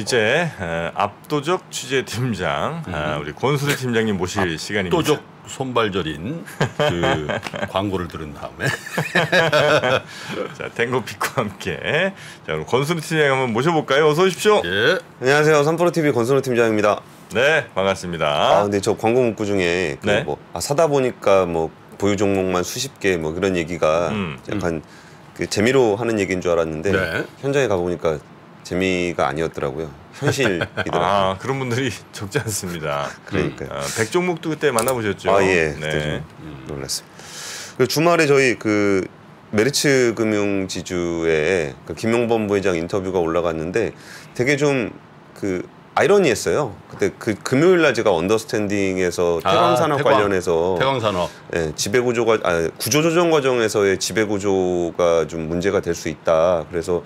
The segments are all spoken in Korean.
이제 압도적 취재팀장 아, 음. 우리 권수대 팀장님 모실 압도적 시간입니다. 압도적 손발절인그 광고를 들은 다음에 자 탱고픽과 함께 자 그럼 권수대 팀장님 한번 모셔볼까요? 어서 오십시오. 예. 안녕하세요. 삼프로 TV 권수호 팀장입니다. 네 반갑습니다. 아 근데 저 광고 문구 중에 그 네. 뭐 아, 사다 보니까 뭐 보유 종목만 수십 개 뭐 그런 얘기가 음, 약간 음. 그 재미로 하는 얘기인 줄 알았는데 네. 현장에 가보니까 재미가 아니었더라고요. 현실이더라고요. 아 그런 분들이 적지 않습니다. 그러니까 아, 백종목도 그때 만나보셨죠? 아 예. 네. 놀랐습니다. 그리고 주말에 저희 그 메리츠 금융지주에 그 김용범 부회장 인터뷰가 올라갔는데 되게 좀 그 아이러니했어요. 그때 그 금요일 날 제가 언더스탠딩에서 태광 아, 산업 아, 관련해서 태광 산업 예, 지배 구조가 아 구조 조정 과정에서의 지배 구조가 좀 문제가 될 수 있다. 그래서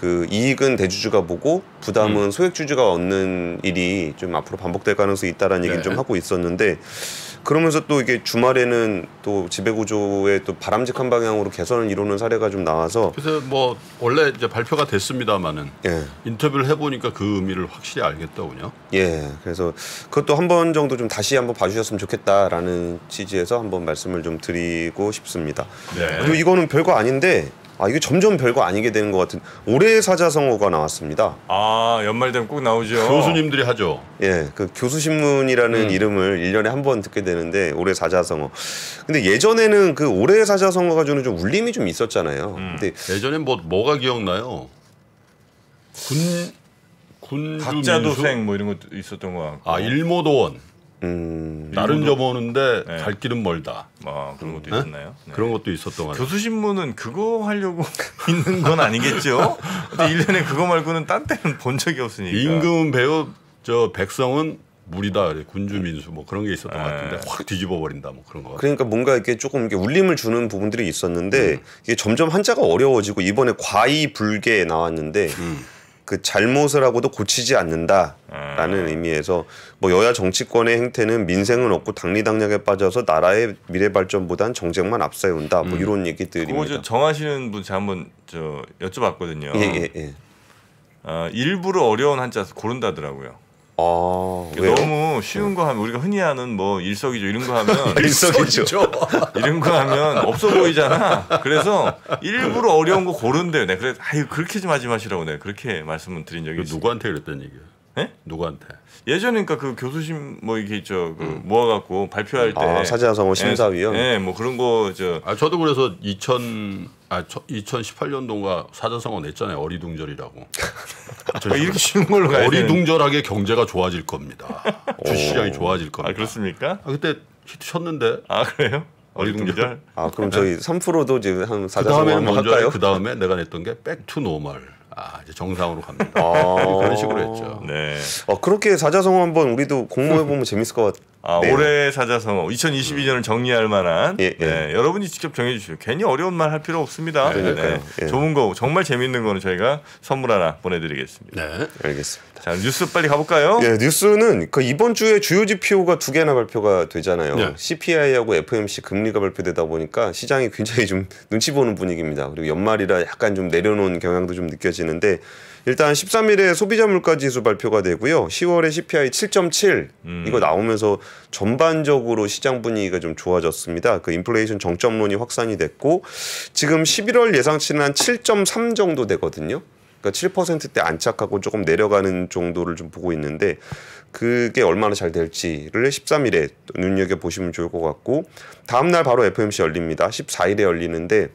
그 이익은 대주주가 보고 부담은 음. 소액주주가 얻는 일이 좀 앞으로 반복될 가능성이 있다라는 네. 얘기를 좀 하고 있었는데 그러면서 또 이게 주말에는 또 지배구조의 또 바람직한 방향으로 개선을 이루는 사례가 좀 나와서 그래서 뭐 원래 이제 발표가 됐습니다만은 예. 인터뷰를 해보니까 그 의미를 확실히 알겠더군요. 예, 그래서 그것도 한 번 정도 좀 다시 한번 봐주셨으면 좋겠다라는 취지에서 한번 말씀을 좀 드리고 싶습니다. 네. 그리고 이거는 별거 아닌데 아 이게 점점 별거 아니게 되는 것 같은 올해 사자성어가 나왔습니다. 아 연말 되면 꼭 나오죠. 교수님들이 하죠. 예, 그 교수신문이라는 음. 이름을 일년에 한 번 듣게 되는데 올해 사자성어. 근데 예전에는 그 올해 사자성어가 주는 좀 울림이 좀 있었잖아요. 음. 근데 예전엔 뭐 뭐가 기억나요? 군군주민자도생뭐 이런 것 있었던 거아 일모도원. 음, 나름 음. 접어오는데 네. 갈 길은 멀다. 아, 그런 것도 음. 네? 있었나요? 네. 그런 것도 있었던 것 같아요. 교수신문은 그거 하려고 있는 건 아니겠죠? 1년에 그거 말고는 딴 때는 본 적이 없으니까. 임금 배우 저 백성은 무리다 군주민수 뭐 그런 게 있었던 것 네. 같은데 확 뒤집어 버린다 뭐 그런 거 그러니까 뭔가 이렇게 조금 이렇게 울림을 주는 부분들이 있었는데 음. 이게 점점 한자가 어려워지고 이번에 과이불개 나왔는데 음. 그 잘못을 하고도 고치지 않는다라는 음. 의미에서 뭐 여야 정치권의 행태는 민생은 없고 당리당략에 빠져서 나라의 미래 발전보단 정쟁만 앞세운다 뭐 음. 이런 얘기들이니다 정하시는 분제 한번 저 여쭤봤거든요. 예, 예, 예. 어, 일부러 어려운 한자 고른다더라고요. 아, 너무 쉬운 거 하면 우리가 흔히 하는 뭐 일석이조 이런 거 하면 일석이조 이런 거 하면 없어 보이잖아. 그래서 일부러 어려운 거 고른대요. 네, 그래 아유 그렇게 좀 하지 마시라고 네 그렇게 말씀을 드린 적이 있어요. 누구한테 그랬던 얘기야? 예? 누구한테? 예전에 그니까그 교수심 뭐 이게 저그 음. 모아갖고 발표할 아, 때 아, 사자성어 뭐 예, 심사위원. 예, 예, 뭐 그런 거 저. 아 저도 그래서 2000 아, 저, 2018년도가 사자성어 냈잖아요 어리둥절이라고. 아, 이렇게 쉬운 걸로 가야 어리둥절하게 경제가 좋아질 겁니다. 주시장이 좋아질 겁니다. 아 그렇습니까? 아 그때 히트 쳤는데. 아 그래요? 어리둥절. 아 그럼 저희 3%도 지금 한 사자성어 할까요? 그 다음에 내가 냈던 게 백투 노멀. 아, 이제 정상으로 갑니다. 아~ 그런 식으로 했죠. 네. 어, 그렇게 사자성어 한번 우리도 공모해 보면 재밌을 것 같아요. 아, 네. 올해 사자성어 2022년을 정리할 만한 예, 예. 네, 여러분이 직접 정해 주시오. 괜히 어려운 말 할 필요 없습니다. 네, 네. 예. 좋은 거 정말 재밌는 거는 저희가 선물 하나 보내 드리겠습니다. 네. 알겠습니다. 자 뉴스 빨리 가볼까요? 예, 뉴스는 그 이번 주에 주요 지표가 두 개나 발표가 되잖아요. 예. 네. CPI하고 f m c 금리가 발표되다 보니까 시장이 굉장히 좀 눈치 보는 분위기입니다. 그리고 연말이라 약간 좀 내려놓은 경향도 좀 느껴지는데 일단 13일에 소비자 물가 지수 발표가 되고요. 10월에 CPI 7.7 음. 이거 나오면서 전반적으로 시장 분위기가 좀 좋아졌습니다. 그 인플레이션 정점론이 확산이 됐고 지금 11월 예상치는 한 7.3 정도 되거든요. 그러니까 7%대 안착하고 조금 내려가는 정도를 좀 보고 있는데 그게 얼마나 잘 될지를 13일에 눈여겨 보시면 좋을 것 같고 다음 날 바로 f m c 열립니다. 14일에 열리는데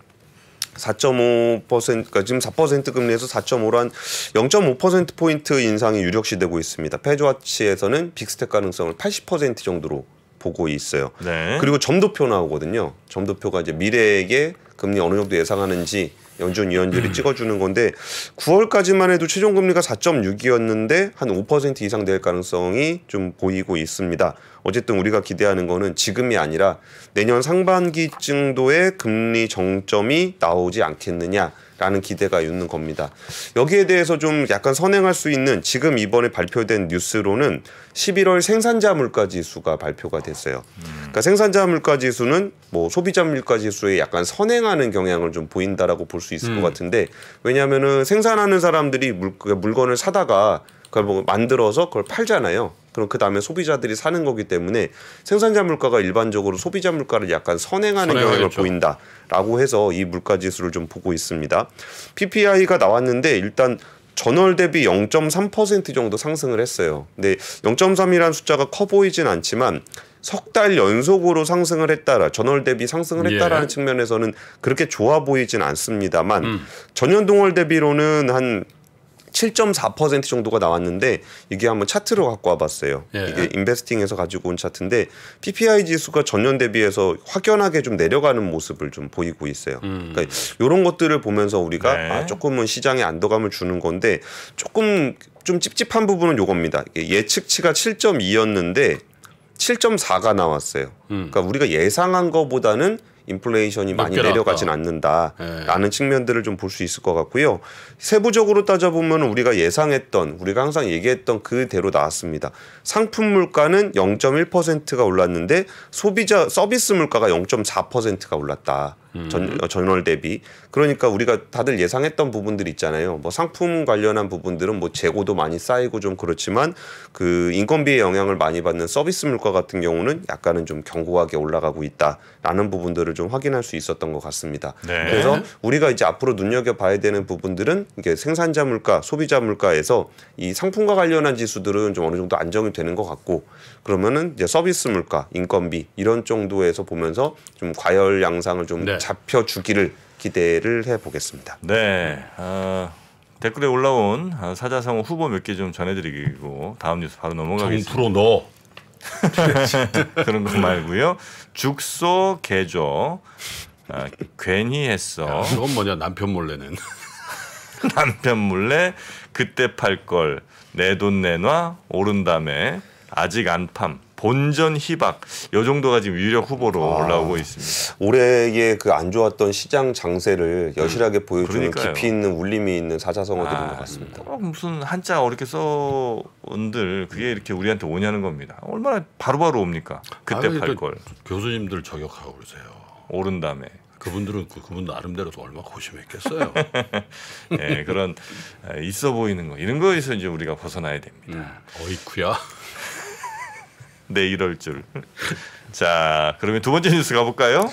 4.5% 그러니까 지금 4% 금리에서 4.5로 한0.5% 포인트 인상이 유력시되고 있습니다. 페조아치에서는 빅스텝 가능성을 80% 정도로 보고 있어요. 네. 그리고 점도표 나오거든요. 점도표가 이제 미래에게 금리 어느 정도 예상하는지 연준 위원들이 음. 찍어주는 건데 9월까지만 해도 최종 금리가 4.6이었는데 한 5% 이상 될 가능성이 좀 보이고 있습니다. 어쨌든 우리가 기대하는 거는 지금이 아니라 내년 상반기정도의 금리 정점이 나오지 않겠느냐. 라는 기대가 있는 겁니다. 여기에 대해서 좀 약간 선행할 수 있는 지금 이번에 발표된 뉴스로는 11월 생산자 물가 지수가 발표가 됐어요. 그러니까 생산자 물가 지수는 뭐 소비자 물가 지수에 약간 선행하는 경향을 좀 보인다라고 볼 수 있을 음. 것 같은데 왜냐하면은 생산하는 사람들이 물, 물건을 사다가 그걸 뭐 만들어서 그걸 팔잖아요. 그럼 그 다음에 소비자들이 사는 거기 때문에 생산자 물가가 일반적으로 소비자 물가를 약간 선행하는 경향을 보인다라고 해서 이 물가 지수를 좀 보고 있습니다. PPI가 나왔는데 일단 전월 대비 0.3% 정도 상승을 했어요. 근데 0.3이라는 숫자가 커 보이진 않지만 석 달 연속으로 상승을 했다라 전월 대비 상승을 했다라는 예. 측면에서는 그렇게 좋아 보이진 않습니다만 음. 전년 동월 대비로는 한7.4% 정도가 나왔는데 이게 한번 차트로 갖고 와봤어요. 예. 이게 인베스팅에서 가지고 온 차트인데 PPI 지수가 전년 대비해서 확연하게 좀 내려가는 모습을 좀 보이고 있어요. 음. 그러니까 이런 것들을 보면서 우리가 네. 아, 조금은 시장에 안도감을 주는 건데 조금 좀 찝찝한 부분은 요겁니다. 예측치가 7.2였는데 7.4가 나왔어요. 음. 그러니까 우리가 예상한 것보다는 인플레이션이 많이 내려가진 않는다라는 네. 측면들을 좀 볼 수 있을 것 같고요. 세부적으로 따져보면 우리가 예상했던 우리가 항상 얘기했던 그대로 나왔습니다. 상품 물가는 0.1%가 올랐는데 소비자 서비스 물가가 0.4%가 올랐다. 음. 전, 어, 전월 대비. 그러니까 우리가 다들 예상했던 부분들 있잖아요. 뭐 상품 관련한 부분들은 뭐 재고도 많이 쌓이고 좀 그렇지만 그인건비에 영향을 많이 받는 서비스 물가 같은 경우는 약간은 좀 견고하게 올라가고 있다라는 부분들을 좀 확인할 수 있었던 것 같습니다. 네. 그래서 우리가 이제 앞으로 눈여겨 봐야 되는 부분들은 이게 생산자 물가, 소비자 물가에서 이 상품과 관련한 지수들은 좀 어느 정도 안정이 되는 것 같고 그러면은 이제 서비스 물가, 인건비 이런 정도에서 보면서 좀 과열 양상을 좀 네. 잡혀주기를 기대를 해보겠습니다. 네. 어, 댓글에 올라온 어, 사자성어 후보 몇 개 좀 전해드리고 다음 뉴스 바로 넘어가겠습니다. 정프로 넣 그런 거 말고요. 죽소 개조 아, 괜히 했어. 그건 뭐냐 남편 몰래는. 남편 몰래 그때 팔걸내 돈 내놔 오른 다음에 아직 안 팜. 본전 희박 요 정도가 지금 유력 후보로 아, 올라오고 있습니다. 올해의 그 안 좋았던 시장 장세를 음. 여실하게 음, 보여주는 그러니까요. 깊이 있는 울림이 있는 사자성어들인 아, 것 같습니다. 뭐 무슨 한자 어렵게 써온들 그게 이렇게 우리한테 오냐는 겁니다. 얼마나 바로바로 바로 옵니까? 그때 팔 그러니까 걸. 교수님들 저격하고 그러세요. 오른 다음에. 그분들은 그, 분 나름대로 도얼마 고심했겠어요. 예, 네, 그런 아, 있어 보이는 거 이런 거에서 이제 우리가 벗어나야 됩니다. 음, 어이쿠야. 네 이럴 줄. 자 그러면 두 번째 뉴스 가볼까요?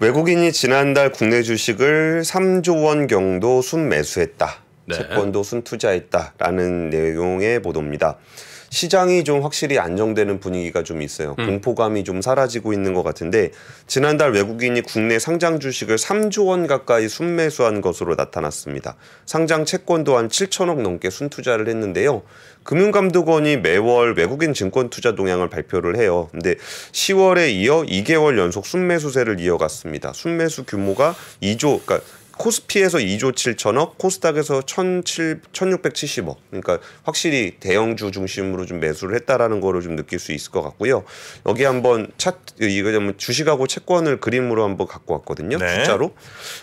외국인이 지난달 국내 주식을 3조 원경도 순매수했다. 네. 채권도 순투자했다라는 내용의 보도입니다. 시장이 좀 확실히 안정되는 분위기가 좀 있어요. 음. 공포감이 좀 사라지고 있는 것 같은데 지난달 외국인이 국내 상장 주식을 3조 원 가까이 순매수한 것으로 나타났습니다. 상장 채권 또한 7천억 넘게 순투자를 했는데요. 금융감독원이 매월 외국인 증권 투자 동향을 발표를 해요. 근데 10월에 이어 2개월 연속 순매수세를 이어갔습니다. 순매수 규모가 2조, 그러니까 코스피에서 2조 7천억, 코스닥에서 1,700, 1,670억. 그러니까 확실히 대형주 중심으로 좀 매수를 했다라는 거를 좀 느낄 수 있을 것 같고요. 여기 한번 차트 이거 좀 주식하고 채권을 그림으로 한번 갖고 왔거든요. 네. 숫자로.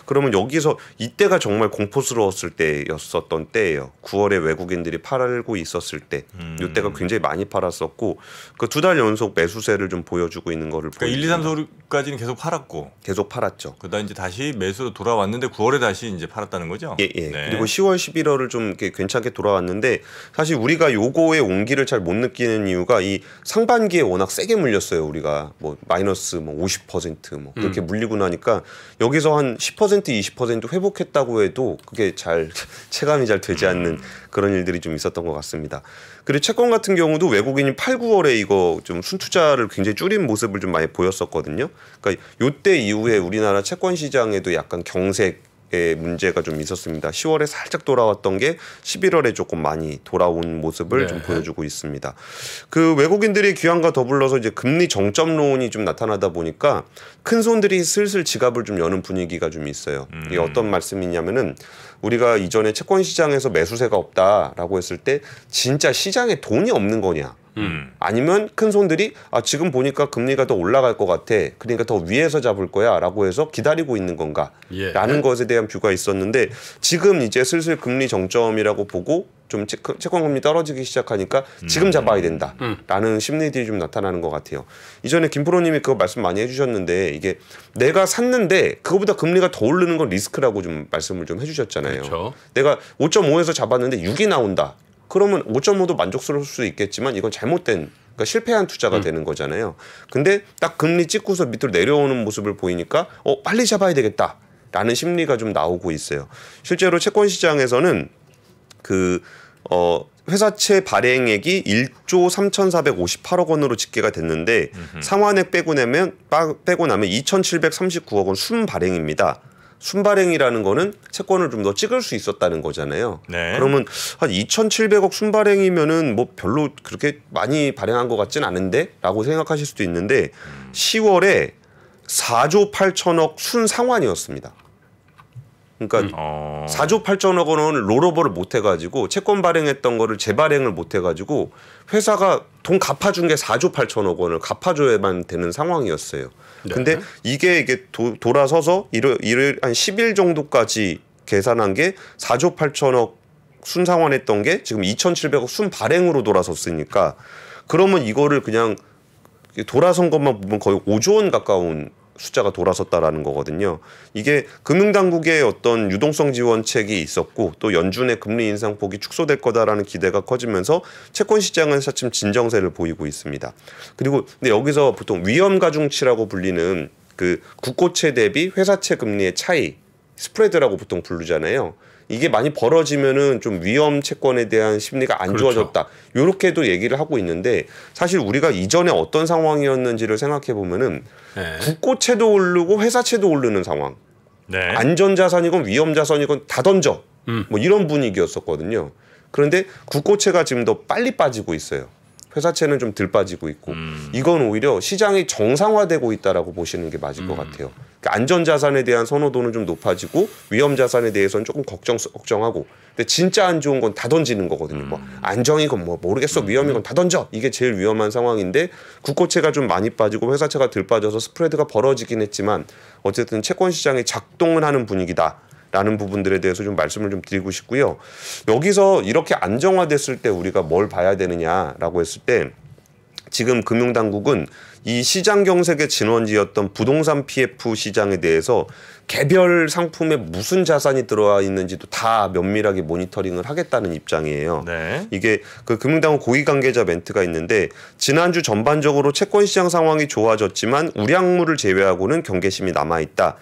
그러면 여기서 이때가 정말 공포스러웠을 때였었던 때예요. 9월에 외국인들이 팔고 있었을 때. 음. 이때가 굉장히 많이 팔았었고 그 두 달 연속 매수세를 좀 보여주고 있는 거를 그러니까 보여줍 1, 2, 3, 4, 까지는 계속 팔았고 계속 팔았죠. 그러다 이제 다시 매수로 돌아왔는데 9월 9월에 다시 이제 팔았다는 거죠? 예, 예. 네. 그리고 10월, 11월을 좀 이렇게 괜찮게 돌아왔는데 사실 우리가 요거의 온기를 잘 못 느끼는 이유가 이 상반기에 워낙 세게 물렸어요. 우리가 뭐 마이너스 뭐 50%뭐 그렇게 음. 물리고 나니까 여기서 한 10% 20% 회복했다고 해도 그게 잘 체감이 잘 되지 음. 않는 그런 일들이 좀 있었던 것 같습니다. 그리고 채권 같은 경우도 외국인이 8, 9월에 이거 좀 순투자를 굉장히 줄인 모습을 좀 많이 보였었거든요. 그러니까 요때 이후에 우리나라 채권 시장에도 약간 경색 의 예, 문제가 좀 있었습니다. 10월에 살짝 돌아왔던 게 11월에 조금 많이 돌아온 모습을 네. 좀 보여주고 있습니다. 그 외국인들의 귀환과 더불어서 이제 금리 정점론이 좀 나타나다 보니까 큰 손들이 슬슬 지갑을 좀 여는 분위기가 좀 있어요. 음. 이게 어떤 말씀이냐면은 우리가 이전에 채권 시장에서 매수세가 없다라고 했을 때 진짜 시장에 돈이 없는 거냐? 음. 아니면 큰 손들이 아 지금 보니까 금리가 더 올라갈 것 같아. 그러니까 더 위에서 잡을 거야라고 해서 기다리고 있는 건가라는 예. 것에 대한 뷰가 있었는데 지금 이제 슬슬 금리 정점이라고 보고 좀 채권 금리 떨어지기 시작하니까 지금 음. 잡아야 된다라는 음. 심리들이 좀 나타나는 것 같아요. 이전에 김프로님이 그거 말씀 많이 해주셨는데 이게 내가 샀는데 그거보다 금리가 더 오르는 건 리스크라고 좀 말씀을 좀 해주셨잖아요. 그렇 내가 5.5에서 잡았는데 6이 나온다. 그러면 5.5도 만족스러울 수 있겠지만 이건 잘못된 그러니까 실패한 투자가 음. 되는 거잖아요. 근데 딱 금리 찍고서 밑으로 내려오는 모습을 보이니까 어 빨리 잡아야 되겠다라는 심리가 좀 나오고 있어요. 실제로 채권 시장에서는 그어 회사채 발행액이 1조 3,458억 원으로 집계가 됐는데 음흠. 상환액 빼고 내면 빼고 나면 2,739억 원 순 발행입니다. 순발행이라는 거는 채권을 좀 더 찍을 수 있었다는 거잖아요. 네. 그러면 한 2,700억 순발행이면은 뭐 별로 그렇게 많이 발행한 것 같진 않은데라고 생각하실 수도 있는데 10월에 4조 8천억 순상환이었습니다. 그러니까 음. 어. 4조 8천억 원을 롤오버를 못 해가지고 채권 발행했던 거를 재발행을 못 해가지고 회사가 돈 갚아준 게 4조 8천억 원을 갚아줘야만 되는 상황이었어요. 네. 근데 이게 이게 도, 돌아서서 일요일, 일한 10일 정도까지 계산한 게 4조 8천억 순상환했던 게 지금 2,700억 순발행으로 돌아섰으니까 그러면 이거를 그냥 돌아선 것만 보면 거의 5조 원 가까운 숫자가 돌아섰다라는 거거든요. 이게 금융당국의 어떤 유동성 지원책이 있었고 또 연준의 금리 인상폭이 축소될 거다라는 기대가 커지면서 채권 시장은 사실 진정세를 보이고 있습니다. 그리고 근데 여기서 보통 위험 가중치라고 불리는 그 국고채 대비 회사채 금리의 차이 스프레드라고 보통 부르잖아요. 이게 많이 벌어지면은 좀 위험 채권에 대한 심리가 안 그렇죠. 좋아졌다. 요렇게도 얘기를 하고 있는데 사실 우리가 이전에 어떤 상황이었는지를 생각해 보면은 네. 국고채도 오르고 회사채도 오르는 상황. 네. 안전자산이건 위험자산이건 다 던져. 음. 뭐 이런 분위기였었거든요. 그런데 국고채가 지금 더 빨리 빠지고 있어요. 회사채는 좀 덜 빠지고 있고 음. 이건 오히려 시장이 정상화되고 있다라고 보시는 게 맞을 음. 것 같아요. 그러니까 안전 자산에 대한 선호도는 좀 높아지고 위험 자산에 대해서는 조금 걱정 걱정하고 근데 진짜 안 좋은 건 다 던지는 거거든요. 뭐 음. 안정이건 뭐 모르겠어 음. 위험이건 다 던져 이게 제일 위험한 상황인데 국고채가 좀 많이 빠지고 회사채가 덜 빠져서 스프레드가 벌어지긴 했지만 어쨌든 채권 시장이 작동을 하는 분위기다. 라는 부분들에 대해서 좀 말씀을 좀 드리고 싶고요. 여기서 이렇게 안정화됐을 때 우리가 뭘 봐야 되느냐라고 했을 때 지금 금융당국은 이 시장 경색의 진원지였던 부동산 PF 시장에 대해서 개별 상품에 무슨 자산이 들어와 있는지도 다 면밀하게 모니터링을 하겠다는 입장이에요. 네. 이게 그금융당원 고위 관계자 멘트가 있는데 지난주 전반적으로 채권 시장 상황이 좋아졌지만 우량물을 제외하고는 경계심이 남아 있다.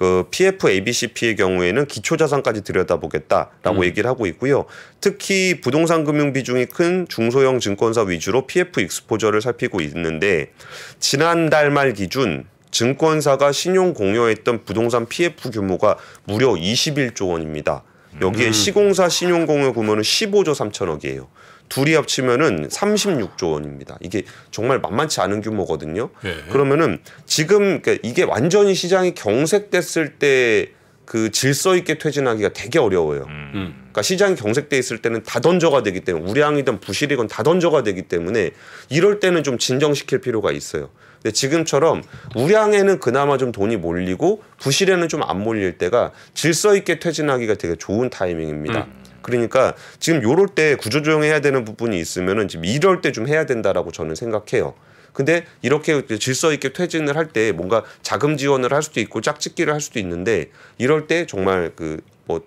그 PF ABCP의 경우에는 기초자산까지 들여다보겠다라고 음. 얘기를 하고 있고요. 특히 부동산 금융 비중이 큰 중소형 증권사 위주로 PF 익스포저를 살피고 있는데 지난달 말 기준 증권사가 신용 공여했던 부동산 PF 규모가 무려 21조 원입니다. 여기에 음. 시공사 신용 공여 규모는 15조 3천억이에요. 둘이 합치면은 36조 원입니다. 이게 정말 만만치 않은 규모거든요. 예. 그러면은 지금 그러니까 이게 완전히 시장이 경색됐을 때 그 질서 있게 퇴진하기가 되게 어려워요. 음. 음. 그러니까 시장이 경색돼 있을 때는 다 던져가 되기 때문에 우량이든 부실이건 다 던져가 되기 때문에 이럴 때는 좀 진정시킬 필요가 있어요. 근데 지금처럼 우량에는 그나마 좀 돈이 몰리고 부실에는 좀 안 몰릴 때가 질서 있게 퇴진하기가 되게 좋은 타이밍입니다. 음. 그러니까 지금 요럴 때 구조조정해야 되는 부분이 있으면은 지금 이럴 때 좀 해야 된다라고 저는 생각해요. 근데 이렇게 질서 있게 퇴진을 할 때 뭔가 자금 지원을 할 수도 있고 짝짓기를 할 수도 있는데 이럴 때 정말 그 뭐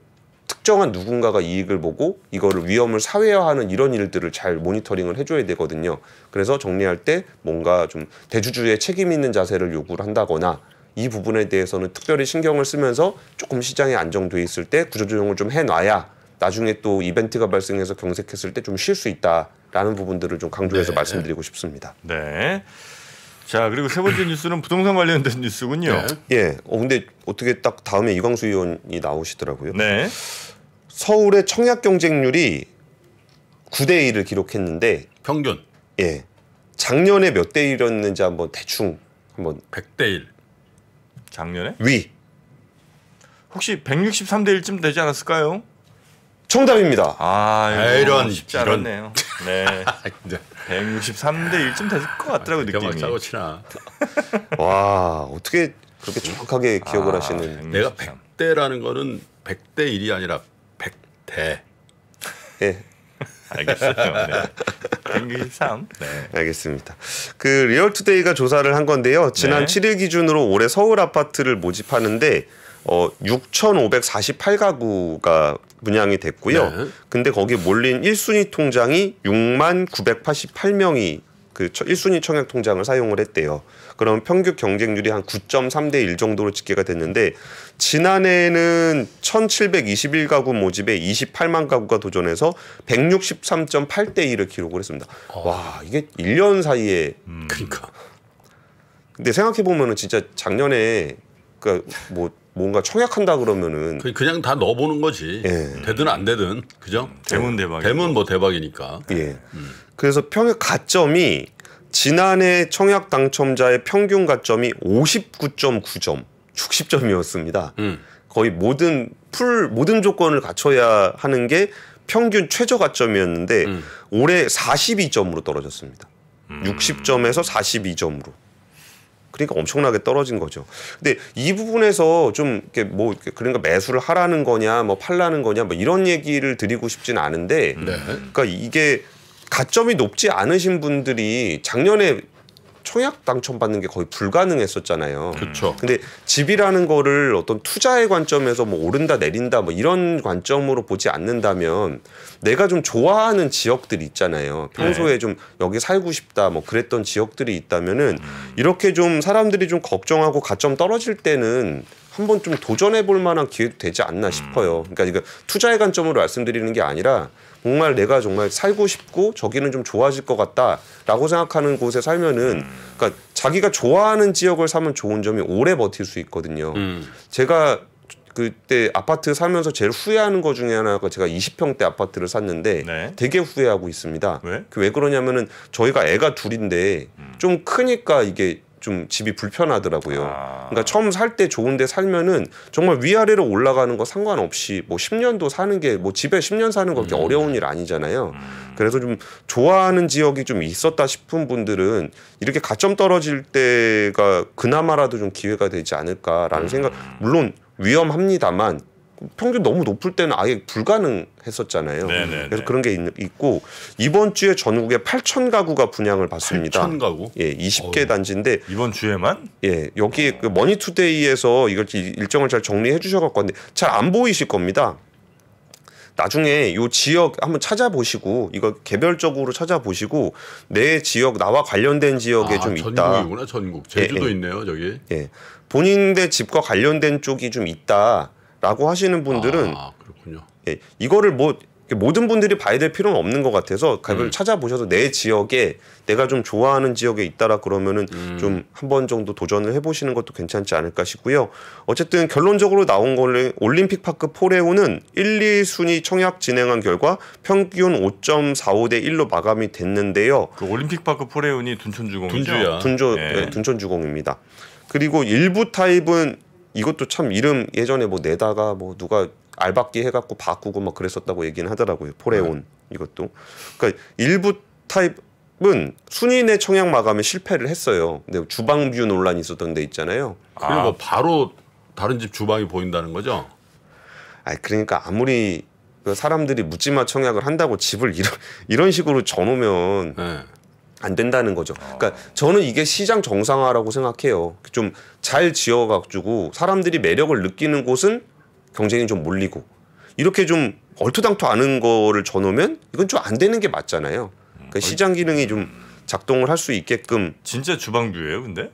특정한 누군가가 이익을 보고 이거를 위험을 사회화하는 이런 일들을 잘 모니터링을 해줘야 되거든요. 그래서 정리할 때 뭔가 좀 대주주의 책임 있는 자세를 요구를 한다거나 이 부분에 대해서는 특별히 신경을 쓰면서 조금 시장이 안정돼 있을 때 구조조정을 좀 해놔야 나중에 또 이벤트가 발생해서 경색했을 때 좀 쉴 수 있다라는 부분들을 좀 강조해서 네. 말씀드리고 싶습니다. 네. 자 그리고 세 번째 뉴스는 부동산 관련된 뉴스군요. 네. 예. 어 근데 어떻게 딱 다음에 이광수 의원이 나오시더라고요. 네. 서울의 청약 경쟁률이 9대 1을 기록했는데 평균. 예. 작년에 몇 대 1이었는지 한번 대충 한번 100대 1. 작년에? 위. 혹시 163대 1쯤 되지 않았을까요? 정답입니다. 아, 아, 이런 쉽지 이런. 않았네요. 네. 163대 1쯤 됐을 것 같더라고 아, 느낌이. 짜고 치나. 와, 어떻게 그렇게 정확하게 아, 기억을 아, 하시는 내가 100대라는 거는 100대 1이 아니라 100대. 예. 알겠어요. 네. 163. 네. 알겠습니다. 그 리얼투데이가 조사를 한 건데요. 지난 네. 7일 기준으로 올해 서울 아파트를 모집하는데 어 6,548가구가 분양이 됐고요. 네. 근데 거기에 몰린 1순위 통장이 6만 988명이 그 1순위 청약 통장을 사용을 했대요. 그럼 평균 경쟁률이 한 9.3대 1 정도로 집계가 됐는데 지난해에는 1,721가구 모집에 28만 가구가 도전해서 163.8대 1을 기록을 했습니다. 어. 와, 이게 1년 사이에 음. 그러니까 근데 생각해 보면은 진짜 작년에 그니까 뭐 뭔가 청약한다 그러면은 그 그냥 다 넣어보는 거지. 예. 되든 안 되든 그죠? 대문 대박. 대문 뭐 대박이니까. 예. 음. 그래서 평균 가점이 지난해 청약 당첨자의 평균 가점이 59.9점, 60점이었습니다. 음. 거의 모든 풀 모든 조건을 갖춰야 하는 게 평균 최저 가점이었는데 음. 올해 42점으로 떨어졌습니다. 60점에서 음. 42점으로. 그러니까 엄청나게 떨어진 거죠. 근데 이 부분에서 좀 이렇게 뭐 그러니까 매수를 하라는 거냐 뭐 팔라는 거냐 뭐 이런 얘기를 드리고 싶진 않은데 네. 그러니까 이게 가점이 높지 않으신 분들이 작년에 청약 당첨받는 게 거의 불가능했었잖아요. 그렇죠. 근데 집이라는 거를 어떤 투자의 관점에서 뭐 오른다 내린다 뭐 이런 관점으로 보지 않는다면 내가 좀 좋아하는 지역들 있잖아요. 평소에 네. 좀 여기 살고 싶다 뭐 그랬던 지역들이 있다면은 음. 이렇게 좀 사람들이 좀 걱정하고 가점 떨어질 때는 한번 좀 도전해 볼 만한 기회도 되지 않나 싶어요. 음. 그러니까 이거 투자의 관점으로 말씀드리는 게 아니라 정말 내가 정말 살고 싶고 저기는 좀 좋아질 것 같다라고 생각하는 곳에 살면은 음. 그러니까 자기가 좋아하는 지역을 사면 좋은 점이 오래 버틸 수 있거든요. 음. 제가 그때 아파트 살면서 제일 후회하는 것 중에 하나가 제가 20평대 아파트를 샀는데 네. 되게 후회하고 있습니다. 왜? 그왜 그러냐면은 저희가 애가 둘인데 음. 좀 크니까 이게 좀 집이 불편하더라고요. 아. 그러니까 처음 살 때 좋은데 살면은 정말 위아래로 올라가는 거 상관없이 뭐 10년도 사는 게 뭐 집에 10년 사는 거 그렇게 음. 어려운 일 아니잖아요. 음. 그래서 좀 좋아하는 지역이 좀 있었다 싶은 분들은 이렇게 가점 떨어질 때가 그나마라도 좀 기회가 되지 않을까라는 음. 생각. 물론 위험합니다만 평균 너무 높을 때는 아예 불가능했었잖아요. 네네네. 네, 그래서 네. 그런 게 있, 고 이번 주에 전국에 8천 가구가 분양을 받습니다. 8천 가구? 예, 20개 어 단지인데 이번 주에만? 예, 여기 어. 그 머니투데이에서 이걸 일정을 잘 정리해 주셔갖고 왔는데 잘 안 보이실 겁니다. 나중에 요 지역 한번 찾아보시고 이거 개별적으로 찾아보시고 내 지역 나와 관련된 지역에 아, 좀 있다. 전국이구나 전국. 제주도 예, 예. 있네요 저기. 예. 본인의 집과 관련된 쪽이 좀 있다. 라고 하시는 분들은 아, 예, 이거를 뭐 모든 분들이 봐야 될 필요는 없는 것 같아서 가격을 음. 찾아보셔서 내 지역에 내가 좀 좋아하는 지역에 있다라 그러면은 음. 좀한 번 정도 도전을 해보시는 것도 괜찮지 않을까 싶고요. 어쨌든 결론적으로 나온 걸로 올림픽 파크 포레오는 1, 2순위 청약 진행한 결과 평균 5.45대 1로 마감이 됐는데요. 그 올림픽 파크 포레오니 둔촌주공이죠. 둔주야. 둔조, 네. 예. 네, 예, 둔촌주공입니다. 그리고 일부 타입은 이것도 참 이름 예전에 뭐 내다가 뭐 누가 알박기 해갖고 바꾸고 막 그랬었다고 얘기는 하더라고요. 포레온 네. 이것도. 그러니까 일부 타입은 순인의 청약 마감에 실패를 했어요. 근데 주방뷰 논란이 있었던 데 있잖아요. 아. 그리고 아. 바로 다른 집 주방이 보인다는 거죠? 아 그러니까 아무리 그 사람들이 묻지마 청약을 한다고 집을 이런 이런 식으로 전놓으면 네. 안 된다는 거죠. 그러니까 저는 이게 시장 정상화라고 생각해요. 좀 잘 지어가지고 사람들이 매력을 느끼는 곳은 경쟁이 좀 몰리고 이렇게 좀 얼토당토 않은 거를 줘놓으면 이건 좀 안 되는 게 맞잖아요. 그러니까 음, 시장 기능이 좀 작동을 할 수 있게끔 진짜 주방뷰예요, 근데?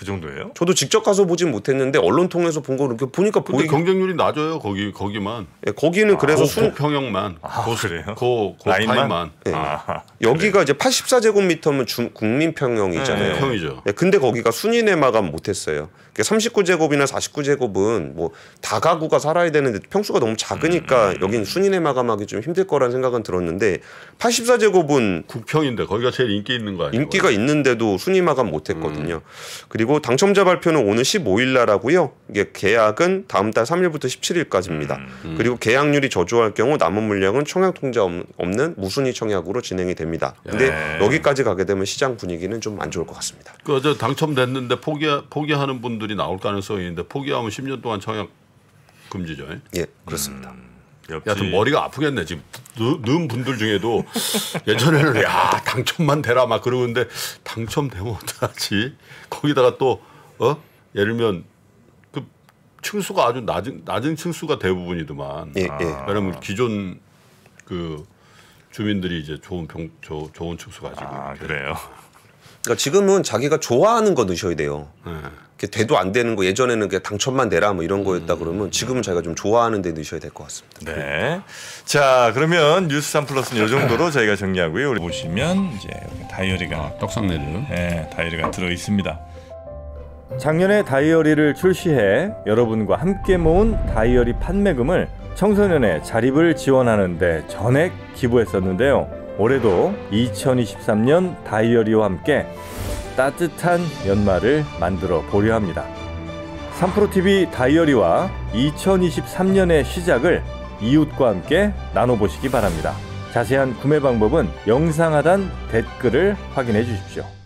그 정도예요? 저도 직접 가서 보진 못했는데 언론 통해서 본거 이렇게 보니까 보이 경쟁률이 낮아요 거기 거기만. 예, 거기는 아, 그래서 수 평형만. 아, 고, 그래요? 고, 라인만. 예. 아, 여기가 이제 84제곱미터면 중, 국민 평형이잖아요. 네, 평이죠. 예, 근데 거기가 순위내 마감 못했어요. 39제곱이나 그러니까 49제곱은 뭐 다가구가 살아야 되는데 평수가 너무 작으니까 음. 음, 음. 여긴 순인에 마감하기 좀 힘들 거란 생각은 들었는데 84제곱은 국평인데 거기가 제일 인기 있는 거 아니에요? 인기가 있는데도 순위 마감 못 했거든요. 음. 그리고 당첨자 발표는 오는 15일 날 하고요. 이게 계약은 다음 달 3일부터 17일까지입니다. 음, 음. 그리고 계약률이 저조할 경우 남은 물량은 청약 통자 없는 무순위 청약으로 진행이 됩니다. 근데 예. 여기까지 가게 되면 시장 분위기는 좀 안 좋을 것 같습니다. 그저 당첨됐는데 포기 포기하는 분 분들이 나올 가능성이 있는데 포기하면 10년 동안 청약 금지죠. 예, 그렇습니다. 음. 여튼 머리가 아프겠네 지금 넣 분들 중에도 예전에는 야 당첨만 되라 막 그러는데 당첨되면 어떡하지 거기다가 또 어 예를 들면 그 층수가 아주 낮은 낮은 층수가 대부분이더만 예, 예. 왜냐면 기존 그 주민들이 이제 좋은 평저 좋은 층수 가지고 아, 그래요 그러니까 지금은 자기가 좋아하는 거 넣으셔야 돼요. 네. 이 돼도 안 되는 거 예전에는 그냥 당첨만 내라 뭐 이런 거였다 음. 그러면 지금은 자기가 좀 좋아하는 데 넣으셔야 될 것 같습니다. 네. 자 그러면 뉴스 3 플러스는 이 정도로 저희가 정리하고요. 우리 보시면 이제 다이어리가 아, 떡상내를 네, 다이어리가 들어 있습니다. 작년에 다이어리를 출시해 여러분과 함께 모은 다이어리 판매금을 청소년의 자립을 지원하는 데 전액 기부했었는데요. 올해도 2023년 다이어리와 함께 따뜻한 연말을 만들어 보려 합니다. 3프로TV 다이어리와 2023년의 시작을 이웃과 함께 나눠보시기 바랍니다. 자세한 구매 방법은 영상 하단 댓글을 확인해 주십시오.